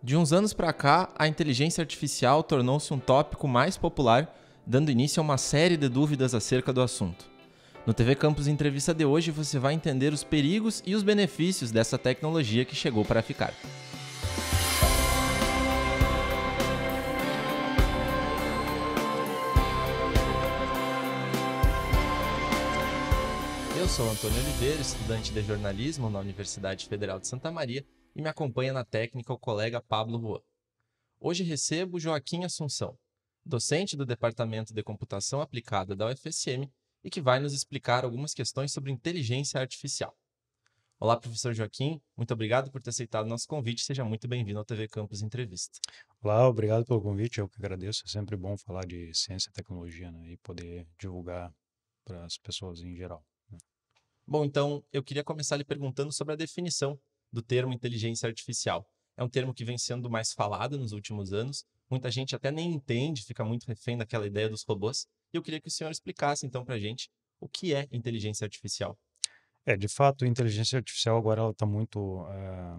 De uns anos para cá, a inteligência artificial tornou-se um tópico mais popular, dando início a uma série de dúvidas acerca do assunto. No TV Campus Entrevista de hoje, você vai entender os perigos e os benefícios dessa tecnologia que chegou para ficar. Eu sou Antônio Oliveira, estudante de jornalismo na Universidade Federal de Santa Maria e me acompanha na técnica o colega Pablo Juan. Hoje recebo Joaquim Assunção, docente do Departamento de Computação Aplicada da UFSM e que vai nos explicar algumas questões sobre inteligência artificial. Olá, professor Joaquim, muito obrigado por ter aceitado o nosso convite. Seja muito bem-vindo ao TV Campus Entrevista. Olá, obrigado pelo convite. Eu que agradeço. É sempre bom falar de ciência e tecnologia né? e poder divulgar para as pessoas em geral. Né. Bom, então eu queria começar lhe perguntando sobre a definição do termo inteligência artificial. É um termo que vem sendo mais falado nos últimos anos, muita gente até nem entende, fica muito refém daquela ideia dos robôs. E eu queria que o senhor explicasse então para a gente o que é inteligência artificial. É, de fato, a inteligência artificial agora ela está muito, é,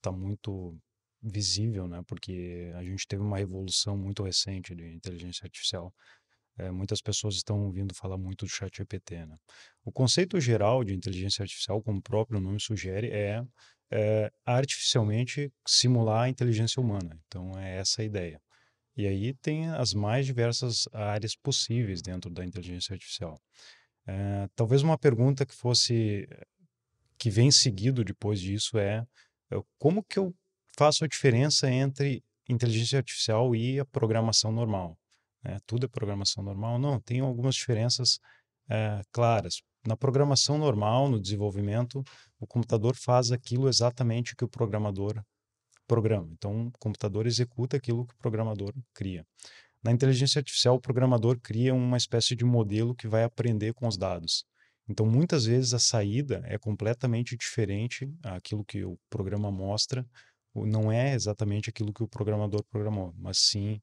tá muito visível, né? Porque a gente teve uma revolução muito recente de inteligência artificial é, muitas pessoas estão ouvindo falar muito do chat GPT. Né? O conceito geral de inteligência artificial, como o próprio nome sugere, é, é, artificialmente simular a inteligência humana. Então, é essa a ideia. E aí tem as mais diversas áreas possíveis dentro da inteligência artificial. É, talvez uma pergunta que fosse que vem seguido depois disso é como que eu faço a diferença entre inteligência artificial e a programação normal? né? tudo é programação normal. Não, tem algumas diferenças é, claras. Na programação normal, no desenvolvimento, o computador faz aquilo exatamente que o programador programa. Então, o computador executa aquilo que o programador cria. Na inteligência artificial, o programador cria uma espécie de modelo que vai aprender com os dados. Então, muitas vezes a saída é completamente diferente aquilo que o programa mostra, não é exatamente aquilo que o programador programou, mas sim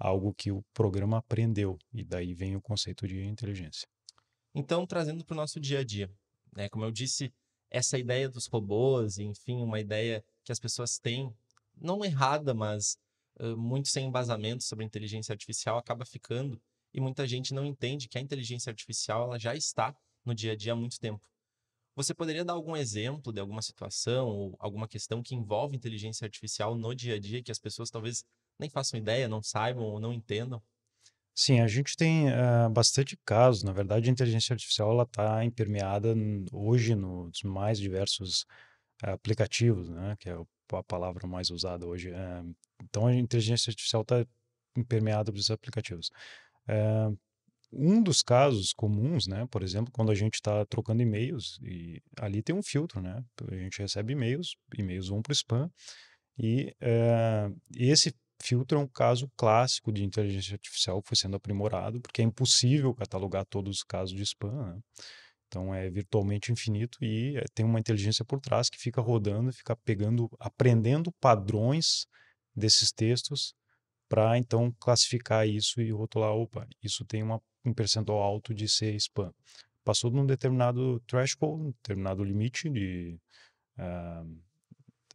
algo que o programa aprendeu, e daí vem o conceito de inteligência. Então, trazendo para o nosso dia a dia, né? como eu disse, essa ideia dos robôs, enfim, uma ideia que as pessoas têm, não errada, mas uh, muito sem embasamento sobre inteligência artificial, acaba ficando, e muita gente não entende que a inteligência artificial ela já está no dia a dia há muito tempo. Você poderia dar algum exemplo de alguma situação ou alguma questão que envolve inteligência artificial no dia a dia que as pessoas talvez nem façam ideia, não saibam ou não entendam? Sim, a gente tem uh, bastante casos. Na verdade, a inteligência artificial está impermeada hoje nos mais diversos uh, aplicativos, né? que é a palavra mais usada hoje. Uh, então, a inteligência artificial está impermeada pelos aplicativos. um dos casos comuns, né, por exemplo, quando a gente está trocando e-mails, e ali tem um filtro, né? A gente recebe e-mails, e-mails vão para o spam, e esse é um caso clássico de inteligência artificial que foi sendo aprimorado, porque é impossível catalogar todos os casos de spam. Né? Então é virtualmente infinito e eh, tem uma inteligência por trás que fica rodando, fica pegando, aprendendo padrões desses textos para então classificar isso e rotular, opa, isso tem uma, um percentual alto de ser spam. Passou de um determinado threshold, um determinado limite de uh,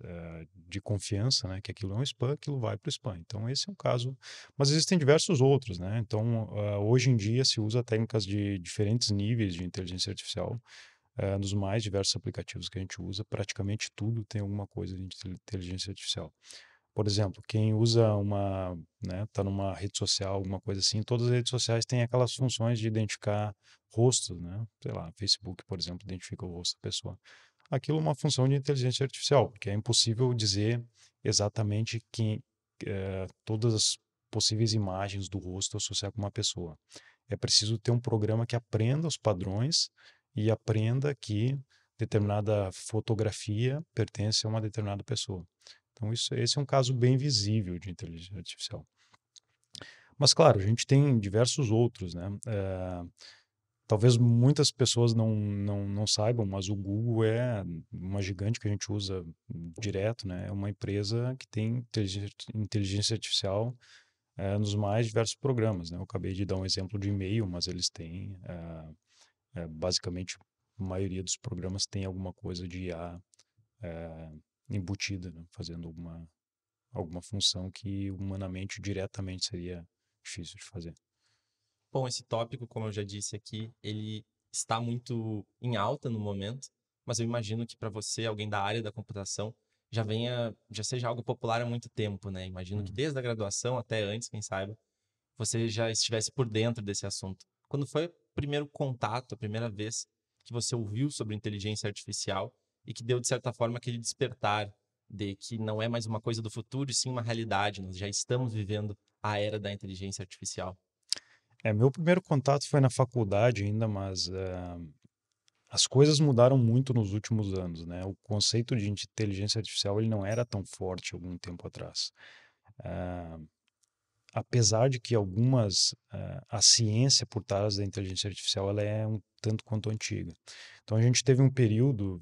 eh, de confiança, né, que aquilo é um spam, aquilo vai para o spam. Então, esse é um caso. Mas existem diversos outros, né? Então, uh, hoje em dia se usa técnicas de diferentes níveis de inteligência artificial uh, nos mais diversos aplicativos que a gente usa. Praticamente tudo tem alguma coisa de inteligência artificial. Por exemplo, quem usa uma, né, está numa rede social, alguma coisa assim, todas as redes sociais têm aquelas funções de identificar rostos, né? Sei lá, Facebook, por exemplo, identifica o rosto da pessoa aquilo é uma função de inteligência artificial, porque é impossível dizer exatamente quem, é, todas as possíveis imagens do rosto associar com uma pessoa. É preciso ter um programa que aprenda os padrões e aprenda que determinada fotografia pertence a uma determinada pessoa. Então, isso, esse é um caso bem visível de inteligência artificial. Mas, claro, a gente tem diversos outros, né? É, Talvez muitas pessoas não, não, não saibam, mas o Google é uma gigante que a gente usa direto, né? É uma empresa que tem inteligência artificial é, nos mais diversos programas, né? Eu acabei de dar um exemplo de e-mail, mas eles têm, é, é, basicamente, a maioria dos programas tem alguma coisa de IA embutida, né? fazendo alguma, alguma função que humanamente, diretamente, seria difícil de fazer. Bom, esse tópico, como eu já disse aqui, ele está muito em alta no momento, mas eu imagino que para você, alguém da área da computação, já venha, já seja algo popular há muito tempo, né? Imagino que hum. desde a graduação até antes, quem saiba, você já estivesse por dentro desse assunto. Quando foi o primeiro contato, a primeira vez que você ouviu sobre inteligência artificial e que deu de certa forma aquele despertar de que não é mais uma coisa do futuro, e sim uma realidade, nós já estamos vivendo a era da inteligência artificial. É, meu primeiro contato foi na faculdade ainda, mas uh, as coisas mudaram muito nos últimos anos, né? O conceito de inteligência artificial ele não era tão forte algum tempo atrás. Uh, apesar de que algumas uh, a ciência por trás da inteligência artificial ela é um tanto quanto antiga. Então a gente teve um período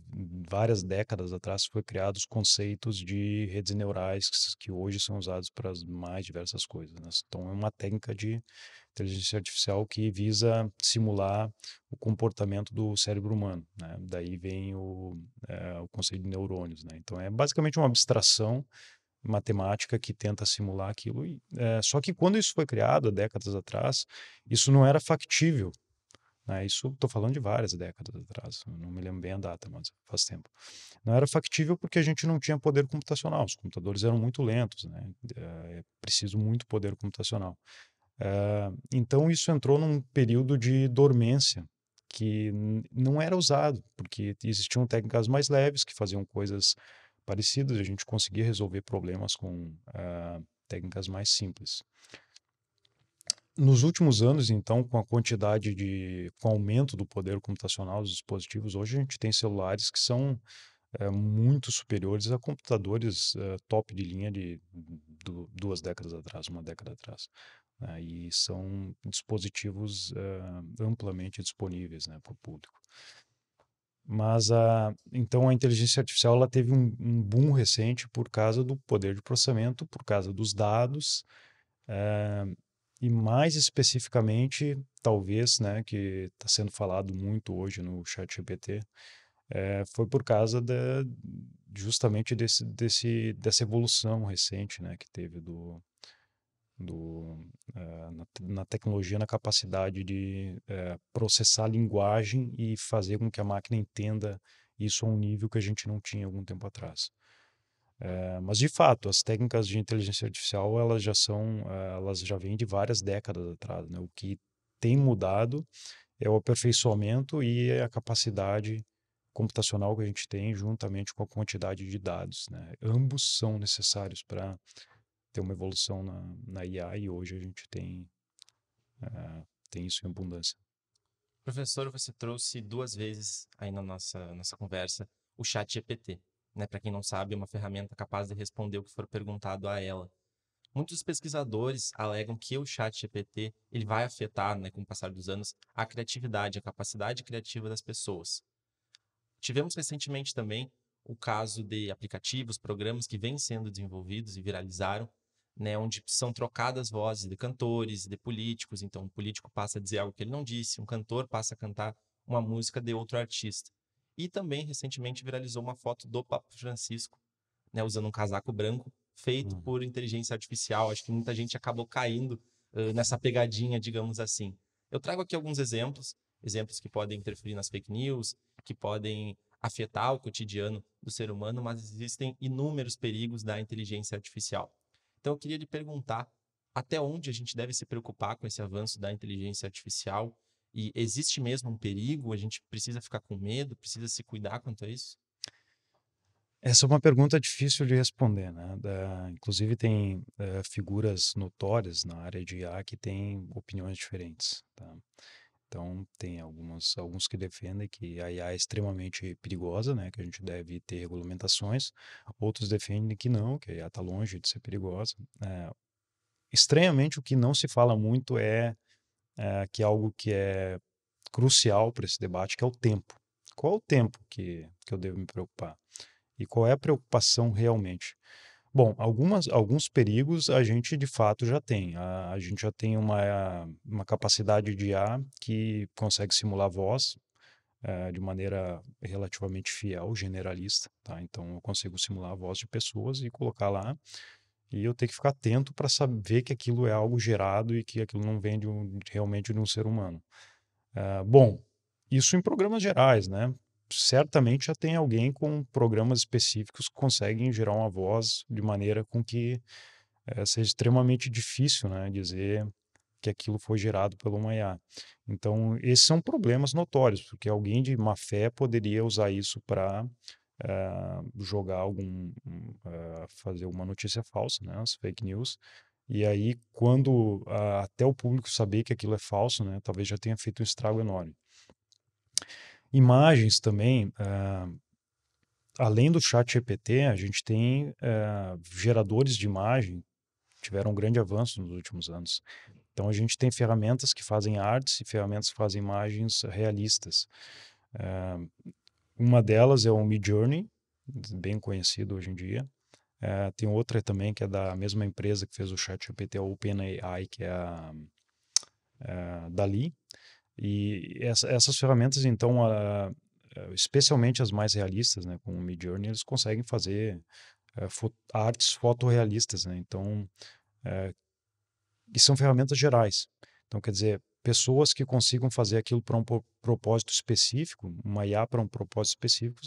várias décadas atrás que foi criados conceitos de redes neurais que, que hoje são usados para as mais diversas coisas. Né? Então é uma técnica de inteligência artificial que visa simular o comportamento do cérebro humano. Né? Daí vem o, é, o conceito de neurônios. Né? Então é basicamente uma abstração matemática que tenta simular aquilo. E, é, só que quando isso foi criado, há décadas atrás, isso não era factível. Né? Isso estou falando de várias décadas atrás, não me lembro bem a data, mas faz tempo. Não era factível porque a gente não tinha poder computacional, os computadores eram muito lentos, né? é, é preciso muito poder computacional. Ah, então isso entrou num período de dormência que não era usado, porque existiam técnicas mais leves que faziam coisas parecidas, a gente conseguia resolver problemas com uh, técnicas mais simples. Nos últimos anos, então, com a quantidade de. com o aumento do poder computacional dos dispositivos, hoje a gente tem celulares que são eh, muito superiores a computadores eh, top de linha de, de duas décadas atrás, uma década atrás. Né? E são dispositivos uh, amplamente disponíveis né, para o público. Mas a, então a inteligência artificial ela teve um, um, boom recente por causa do poder de processamento, por causa dos dados, uh, e mais especificamente, talvez, né, que está sendo falado muito hoje no chat GPT, é, foi por causa da, justamente desse, desse, dessa evolução recente né, que teve do, do, é, na, na, tecnologia, na capacidade de é, processar a linguagem e fazer com que a máquina entenda isso a um nível que a gente não tinha algum tempo atrás. É, mas de fato, as técnicas de inteligência artificial elas já são, elas já vêm de várias décadas atrás. Né? O que tem mudado é o aperfeiçoamento e a capacidade computacional que a gente tem, juntamente com a quantidade de dados. Né? Ambos são necessários para ter uma evolução na, na IA e hoje a gente tem, uh, tem isso em abundância. Professor, você trouxe duas vezes aí na nossa, nossa conversa o chat GPT. Né? Para quem não sabe, é uma ferramenta capaz de responder o que for perguntado a ela. Muitos pesquisadores alegam que o chat GPT ele vai afetar, né, com o passar dos anos, a criatividade, a capacidade criativa das pessoas. Tivemos recentemente também o caso de aplicativos, programas que vêm sendo desenvolvidos e viralizaram né, onde são trocadas vozes de cantores, de políticos. Então, um político passa a dizer algo que ele não disse, um cantor passa a cantar uma música de outro artista. E também, recentemente, viralizou uma foto do Papa Francisco, né, usando um casaco branco, feito uhum. por inteligência artificial. Acho que muita gente acabou caindo uh, nessa pegadinha, digamos assim. Eu trago aqui alguns exemplos, exemplos que podem interferir nas fake news, que podem afetar o cotidiano do ser humano, mas existem inúmeros perigos da inteligência artificial. Então eu queria lhe perguntar até onde a gente deve se preocupar com esse avanço da inteligência artificial e existe mesmo um perigo? A gente precisa ficar com medo? Precisa se cuidar quanto a isso? Essa é uma pergunta difícil de responder, né? Da, inclusive tem uh, figuras notórias na área de IA que têm opiniões diferentes. Tá? Então, tem algumas, alguns que defendem que a IA é extremamente perigosa, né, que a gente deve ter regulamentações. Outros defendem que não, que a IA está longe de ser perigosa. É, estranhamente, o que não se fala muito é, é que algo que é crucial para esse debate, que é o tempo. Qual é o tempo que, que eu devo me preocupar? E qual é a preocupação realmente? Bom, algumas, alguns perigos a gente de fato já tem. A, a gente já tem uma, uma capacidade de IA que consegue simular voz é, de maneira relativamente fiel, generalista. Tá? Então eu consigo simular a voz de pessoas e colocar lá. E eu tenho que ficar atento para saber que aquilo é algo gerado e que aquilo não vem de um, realmente de um ser humano. É, bom, isso em programas gerais, né? certamente já tem alguém com programas específicos que conseguem gerar uma voz de maneira com que é, seja extremamente difícil né, dizer que aquilo foi gerado pelo uma IA. Então, esses são problemas notórios, porque alguém de má fé poderia usar isso para eh, jogar algum. Hum, eh, fazer uma notícia falsa, né, as fake news. E aí, quando uh, até o público saber que aquilo é falso, né, talvez já tenha feito um estrago enorme. Imagens também. Uh, além do chat GPT, a gente tem uh, geradores de imagem tiveram um grande avanço nos últimos anos. Então, a gente tem ferramentas que fazem artes e ferramentas que fazem imagens realistas. Uh, uma delas é o Midjourney, bem conhecido hoje em dia. Uh, tem outra também que é da mesma empresa que fez o ChatGPT, a OpenAI, que é a, a Dali. E essa, essas ferramentas, então, a, especialmente as mais realistas, né, com o Midjourney, eles conseguem fazer eh, fo artes fotorrealistas, né? Então, eh, e são ferramentas gerais. Então, quer dizer, pessoas que consigam fazer aquilo para um propósito específico, uma IA para um propósito específico,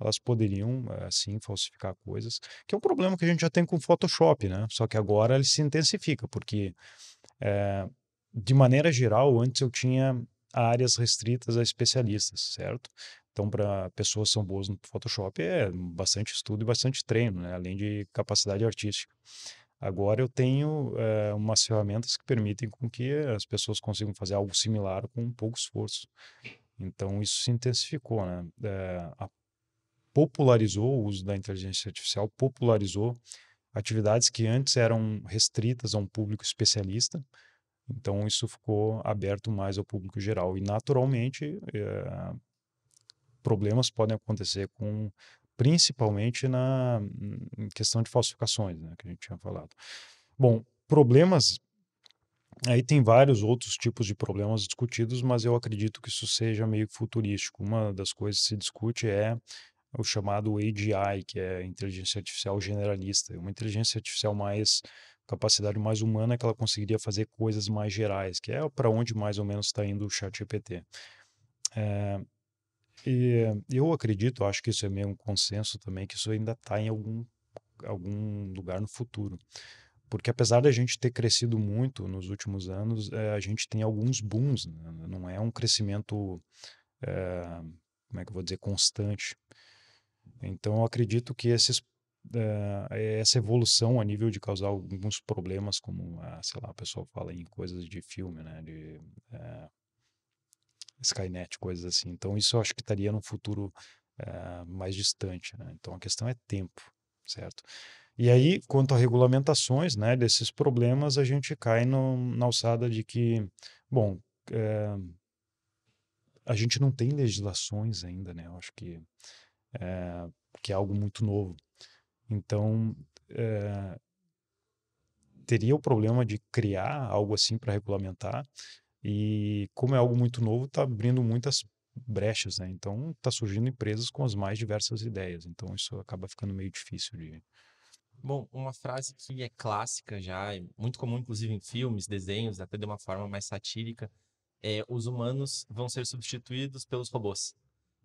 elas poderiam, assim, falsificar coisas, que é um problema que a gente já tem com o Photoshop, né? Só que agora ele se intensifica, porque é, de maneira geral, antes eu tinha áreas restritas a especialistas, certo? Então, para pessoas que são boas no Photoshop, é bastante estudo e bastante treino, né? além de capacidade artística. Agora eu tenho é, umas ferramentas que permitem com que as pessoas consigam fazer algo similar com um pouco esforço. Então, isso se intensificou, né? É, a, popularizou o uso da inteligência artificial, popularizou atividades que antes eram restritas a um público especialista, então, isso ficou aberto mais ao público geral. E, naturalmente, é, problemas podem acontecer com principalmente na questão de falsificações, né, que a gente tinha falado. Bom, problemas aí tem vários outros tipos de problemas discutidos, mas eu acredito que isso seja meio futurístico. Uma das coisas que se discute é o chamado AGI, que é inteligência artificial generalista, é uma inteligência artificial mais capacidade mais humana que ela conseguiria fazer coisas mais gerais, que é para onde mais ou menos está indo o chat GPT. É, eh, e eu acredito, acho que isso é meio um consenso também, que isso ainda está em algum, algum lugar no futuro. Porque apesar da gente ter crescido muito nos últimos anos, é, a gente tem alguns booms, né? não é um crescimento, é, como é que eu vou dizer, constante. Então eu acredito que esses eh, essa evolução a nível de causar alguns problemas, como, ah, sei lá, o pessoal fala em coisas de filme, né? De uh, Skynet, coisas assim. Então, isso eu acho que estaria num futuro eh, mais distante, né? Então, a questão é tempo, certo? E aí, quanto a regulamentações né, desses problemas, a gente cai no, na alçada de que, bom, é, a gente não tem legislações ainda, né? Eu acho que é, que é algo muito novo. Então, é, teria o problema de criar algo assim para regulamentar, e como é algo muito novo, está abrindo muitas brechas, né? Então, está surgindo empresas com as mais diversas ideias, então isso acaba ficando meio difícil de... Bom, uma frase que é clássica já, é muito comum inclusive em filmes, desenhos, até de uma forma mais satírica, é, os humanos vão ser substituídos pelos robôs.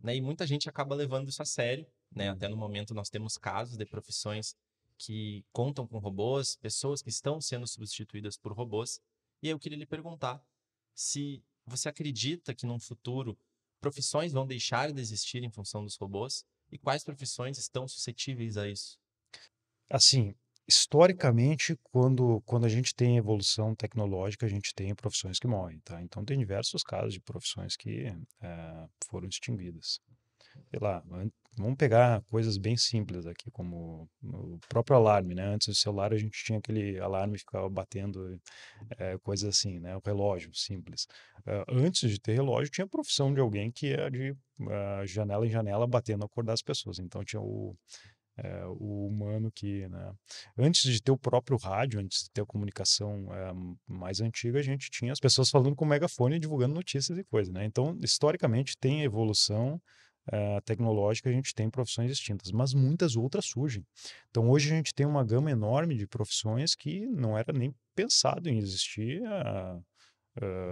Né? E muita gente acaba levando isso a sério, né? Uhum. Até no momento nós temos casos de profissões que contam com robôs, pessoas que estão sendo substituídas por robôs. E eu queria lhe perguntar se você acredita que num futuro profissões vão deixar de existir em função dos robôs e quais profissões estão suscetíveis a isso? Assim, historicamente, quando, quando a gente tem evolução tecnológica, a gente tem profissões que morrem, tá? Então, tem diversos casos de profissões que é, foram extinguidas sei lá, vamos pegar coisas bem simples aqui, como o próprio alarme, né? Antes do celular a gente tinha aquele alarme que ficava batendo é, coisas assim, né? O relógio, simples. Uh, antes de ter relógio, tinha a profissão de alguém que era é de uh, janela em janela batendo, acordar as pessoas. Então tinha o, é, o humano que, né? antes de ter o próprio rádio, antes de ter a comunicação é, mais antiga, a gente tinha as pessoas falando com megafone e divulgando notícias e coisas, né? Então, historicamente, tem evolução eh, tecnológica, a gente tem profissões extintas, mas muitas outras surgem. Então, hoje a gente tem uma gama enorme de profissões que não era nem pensado em existir há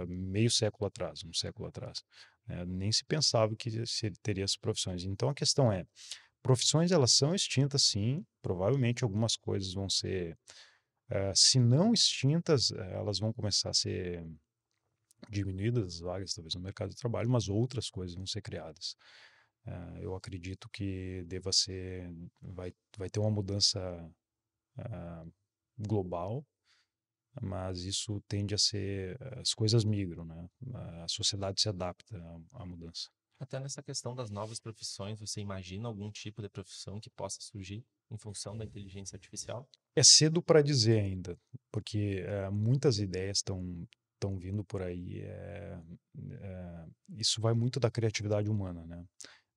meio século atrás, um século atrás. Né? Nem se pensava que se teria essas profissões. Então, a questão é, profissões elas são extintas, sim, provavelmente algumas coisas vão ser... Uh, se não extintas, elas vão começar a ser diminuídas as vagas, talvez, no mercado de trabalho, mas outras coisas vão ser criadas. Ah, eu acredito que deva ser, vai, vai ter uma mudança ah, global, mas isso tende a ser, as coisas migram, né? A sociedade se adapta à, à mudança. Até nessa questão das novas profissões, você imagina algum tipo de profissão que possa surgir em função da inteligência artificial? É cedo para dizer ainda, porque é, muitas ideias estão estão vindo por aí. É, é, isso vai muito da criatividade humana, né?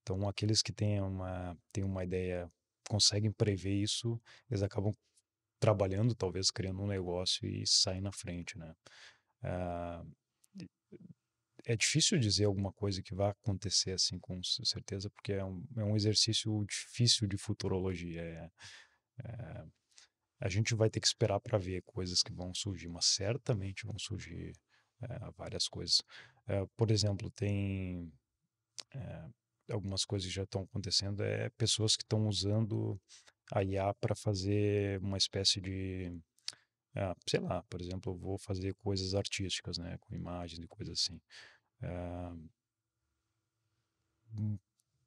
Então, aqueles que têm uma, têm uma ideia, conseguem prever isso, eles acabam trabalhando, talvez criando um negócio e saem na frente, né? Uh, é difícil dizer alguma coisa que vai acontecer assim com certeza, porque é um, é um exercício difícil de futurologia. É, é, a gente vai ter que esperar para ver coisas que vão surgir, mas certamente vão surgir é, várias coisas. Ah, por exemplo, tem é, algumas coisas já estão acontecendo, é pessoas que estão usando a IA para fazer uma espécie de ah, sei lá, por exemplo, eu vou fazer coisas artísticas, né, com imagens e coisas assim. Ah, hum,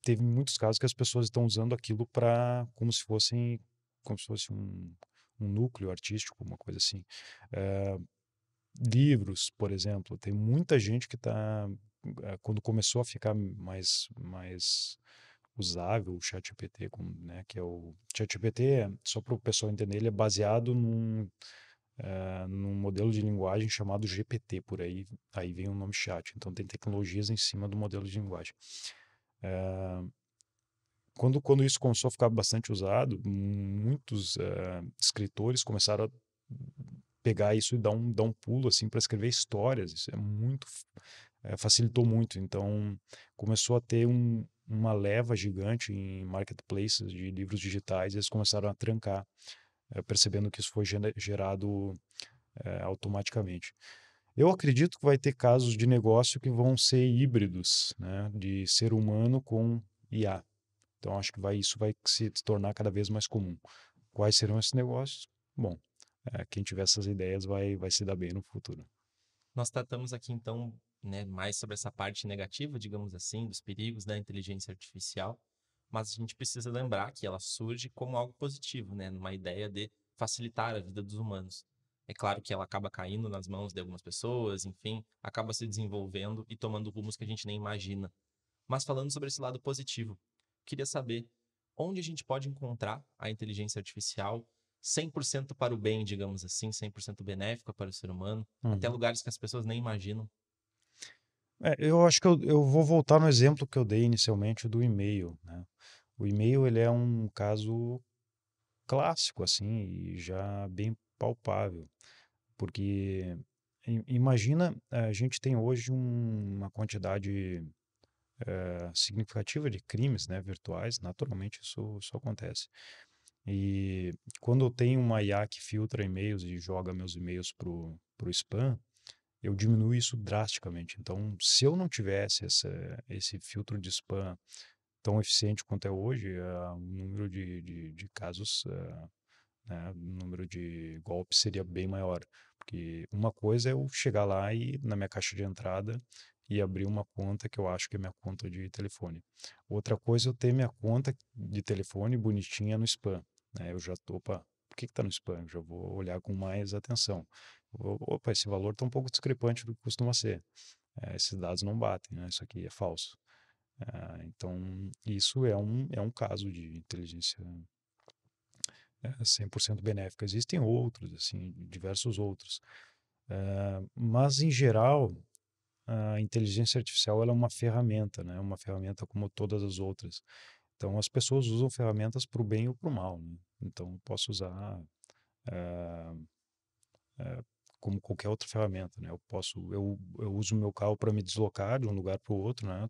teve muitos casos que as pessoas estão usando aquilo para como se fossem como se fosse um, um núcleo artístico, uma coisa assim. Ah, livros, por exemplo, tem muita gente que está eh, quando começou a ficar mais, mais usável o ChatGPT, né, que é o ChatGPT, é, só para o pessoal entender, ele é baseado num, eh, num modelo de linguagem chamado GPT, por aí, aí vem o nome chat. Então tem tecnologias em cima do modelo de linguagem. Eh, quando, quando isso começou a ficar bastante usado, muitos escritores começaram a pegar isso e dar um, dar um pulo assim para escrever histórias. Isso é muito é, facilitou muito. Então, começou a ter um, uma leva gigante em marketplaces de livros digitais, eles começaram a trancar, é, percebendo que isso foi gerado é, automaticamente. Eu acredito que vai ter casos de negócio que vão ser híbridos, né, de ser humano com IA. Então, acho que vai, isso vai se tornar cada vez mais comum. Quais serão esses negócios? Bom, quem tiver essas ideias vai, vai se dar bem no futuro. Nós tratamos aqui, então, né, mais sobre essa parte negativa, digamos assim, dos perigos da inteligência artificial, mas a gente precisa lembrar que ela surge como algo positivo, né, numa ideia de facilitar a vida dos humanos. É claro que ela acaba caindo nas mãos de algumas pessoas, enfim, acaba se desenvolvendo e tomando rumos que a gente nem imagina. Mas falando sobre esse lado positivo, queria saber onde a gente pode encontrar a inteligência artificial 100% para o bem, digamos assim, 100% benéfica para o ser humano, uhum. até lugares que as pessoas nem imaginam. É, eu acho que eu, eu vou voltar no exemplo que eu dei inicialmente do e-mail. Né? O e-mail ele é um caso clássico assim e já bem palpável, porque imagina eh, a gente tem hoje um, uma quantidade é, significativa de crimes né, virtuais, naturalmente isso, isso acontece. E quando eu tenho uma IA que filtra e-mails e joga meus e-mails para o spam, eu diminuo isso drasticamente. Então, se eu não tivesse essa, esse filtro de spam tão eficiente quanto é hoje, uh, o número de, de, de casos, uh, né, o número de golpes seria bem maior. Porque uma coisa é eu chegar lá e na minha caixa de entrada e abrir uma conta que eu acho que é minha conta de telefone. Outra coisa é eu ter minha conta de telefone bonitinha no spam. Né? Eu já tô, opa, por que está no spam? Já vou olhar com mais atenção. opa, esse valor está um pouco discrepante do que costuma ser. É, esses dados não batem, né? isso aqui é falso. É, então, isso é um, é um caso de inteligência 100% eh, benéfica. Existem outros, assim, diversos outros. É, mas, em geral, a inteligência artificial ela é uma ferramenta, né? uma ferramenta como todas as outras. Então, as pessoas usam ferramentas para o bem ou para o mal. Né? Então, posso usar eh, eh, como qualquer outra ferramenta, né? Eu posso, eu, eu uso meu carro para me deslocar de um lugar para o outro, né?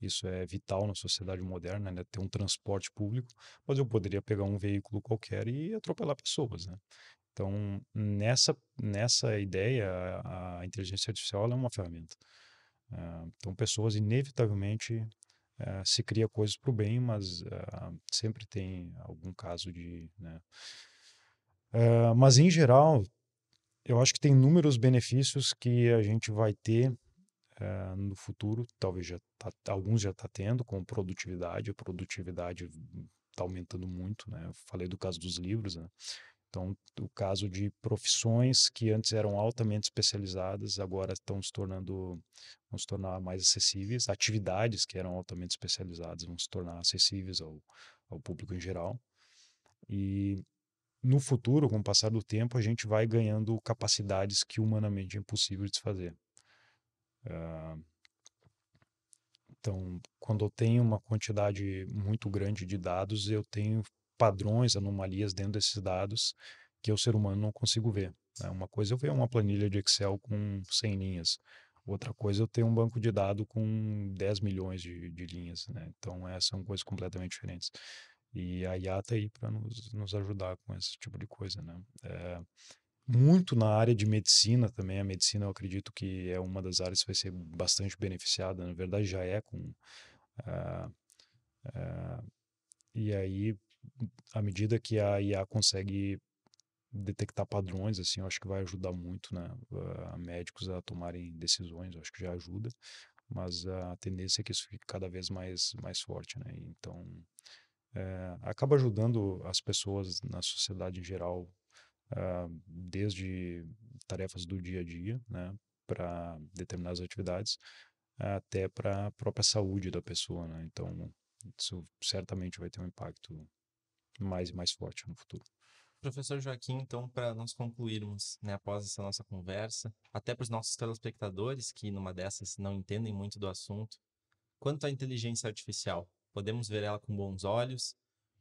Isso é vital na sociedade moderna, né? Ter um transporte público, mas eu poderia pegar um veículo qualquer e atropelar pessoas, né? Então, nessa, nessa ideia, a, a inteligência artificial é uma ferramenta. Ah, então, pessoas inevitavelmente se eh, cria coisas para o bem, mas ah, sempre tem algum caso de. Né? Eh, mas, em geral, eu acho que tem inúmeros benefícios que a gente vai ter eh, no futuro, talvez já tá, alguns já está tendo, com produtividade. A produtividade está aumentando muito, né? Eu falei do caso dos livros, né? Então, o caso de profissões que antes eram altamente especializadas, agora estão se tornando, vão se tornar mais acessíveis. Atividades que eram altamente especializadas vão se tornar acessíveis ao, ao público em geral. E no futuro, com o passar do tempo, a gente vai ganhando capacidades que humanamente é impossível de se fazer. Uh, então, quando eu tenho uma quantidade muito grande de dados, eu tenho padrões, anomalias dentro desses dados que o ser humano não consigo ver. Né? Uma coisa é eu ver uma planilha de Excel com 100 linhas, outra coisa é eu ter um banco de dados com 10 milhões de, de linhas. Né? Então, essas são coisas completamente diferentes. E a IA está aí para nos, nos, ajudar com esse tipo de coisa. Né? É, muito na área de medicina também. A medicina, eu acredito que é uma das áreas que vai ser bastante beneficiada. Na verdade, já é com. Uh, uh, e aí à medida que a IA consegue detectar padrões, assim, eu acho que vai ajudar muito, né, a médicos a tomarem decisões, eu acho que já ajuda, mas a tendência é que isso fique cada vez mais, mais forte, né, então é, acaba ajudando as pessoas na sociedade em geral, é, desde tarefas do dia a dia, né, para determinadas atividades, até para a própria saúde da pessoa, né, então isso certamente vai ter um impacto mais e mais forte no futuro. Professor Joaquim, então, para nós concluirmos, né, após essa nossa conversa, até para os nossos telespectadores que numa dessas não entendem muito do assunto, quanto à inteligência artificial, podemos ver ela com bons olhos?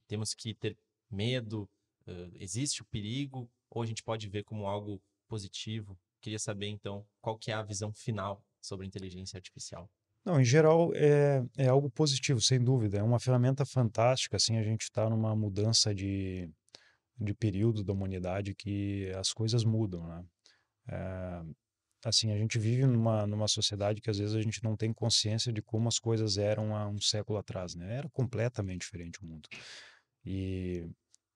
Temos que ter medo? Uh, existe o perigo? Ou a gente pode ver como algo positivo? Queria saber, então, qual que é a visão final sobre inteligência artificial. Não, em geral é, é algo positivo, sem dúvida. É uma ferramenta fantástica. Assim, a gente está numa mudança de, de período da humanidade que as coisas mudam, né? É, assim, a gente vive numa, numa sociedade que às vezes a gente não tem consciência de como as coisas eram há um século atrás, né? Era completamente diferente o mundo. E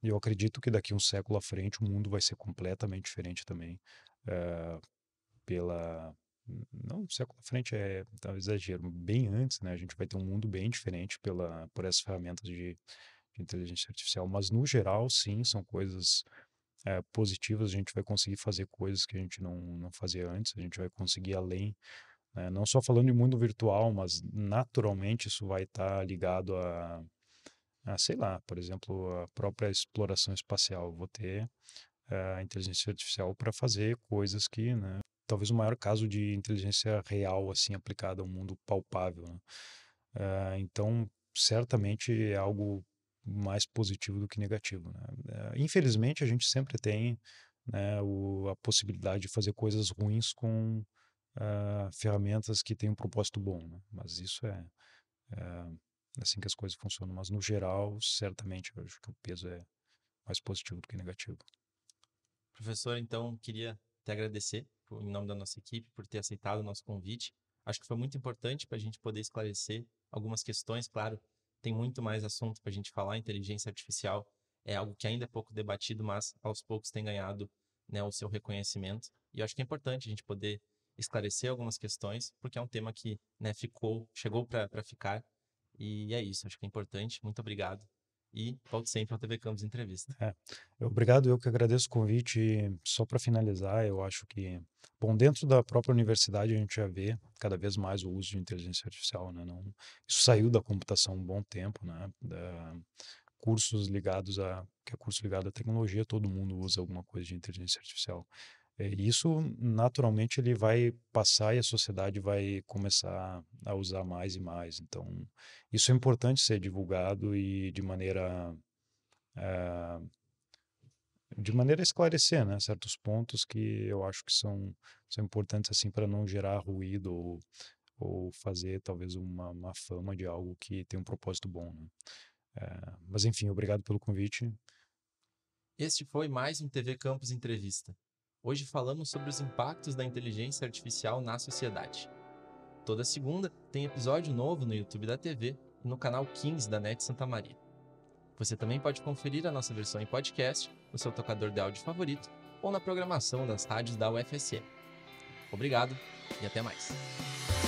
eu acredito que daqui um século à frente o mundo vai ser completamente diferente também é, pela não um século à frente é talvez exagero, bem antes, né? A gente vai ter um mundo bem diferente pela, por essas ferramentas de, de inteligência artificial, mas no geral, sim, são coisas é, positivas. A gente vai conseguir fazer coisas que a gente não, não fazia antes, a gente vai conseguir além. Né? Não só falando de mundo virtual, mas naturalmente isso vai estar tá ligado a, a, sei lá, por exemplo, a própria exploração espacial. Vou ter eh, a inteligência artificial para fazer coisas que, né, talvez o maior caso de inteligência real assim aplicada ao mundo palpável. Né? Uh, então, certamente é algo mais positivo do que negativo. Né? Uh, infelizmente, a gente sempre tem né, o, a possibilidade de fazer coisas ruins com uh, ferramentas que têm um propósito bom, né? mas isso é, é assim que as coisas funcionam. Mas no geral, certamente, eu acho que o peso é mais positivo do que negativo. Professor, então, queria te agradecer Tipo, em nome da nossa equipe, por ter aceitado o nosso convite. Acho que foi muito importante para a gente poder esclarecer algumas questões. Claro, tem muito mais assunto para a gente falar. Inteligência artificial é algo que ainda é pouco debatido, mas aos poucos tem ganhado né, o seu reconhecimento. E acho que é importante a gente poder esclarecer algumas questões, porque é um tema que né, ficou, chegou para ficar. E é isso, acho que é importante. Muito obrigado e volte sempre ao TV Campos Entrevista. É. Obrigado, eu que agradeço o convite. E só para finalizar, eu acho que, bom, dentro da própria universidade a gente já vê cada vez mais o uso de inteligência artificial, né? Não, isso saiu da computação um bom tempo, né? Da, cursos ligados a que é curso ligado à tecnologia, todo mundo usa alguma coisa de inteligência artificial. É, isso naturalmente ele vai passar e a sociedade vai começar a usar mais e mais. Então, isso é importante ser divulgado e de maneira eh, de maneira a esclarecer, né, certos pontos que eu acho que são, são importantes assim para não gerar ruído ou, ou fazer talvez uma, uma, fama de algo que tem um propósito bom. Né? Eh, mas enfim, obrigado pelo convite. Este foi mais um TV Campus Entrevista. Hoje falamos sobre os impactos da inteligência artificial na sociedade. Toda segunda tem episódio novo no YouTube da TV e no canal 15 da NET Santa Maria. Você também pode conferir a nossa versão em podcast no seu tocador de áudio favorito ou na programação das rádios da UFSM. Obrigado e até mais.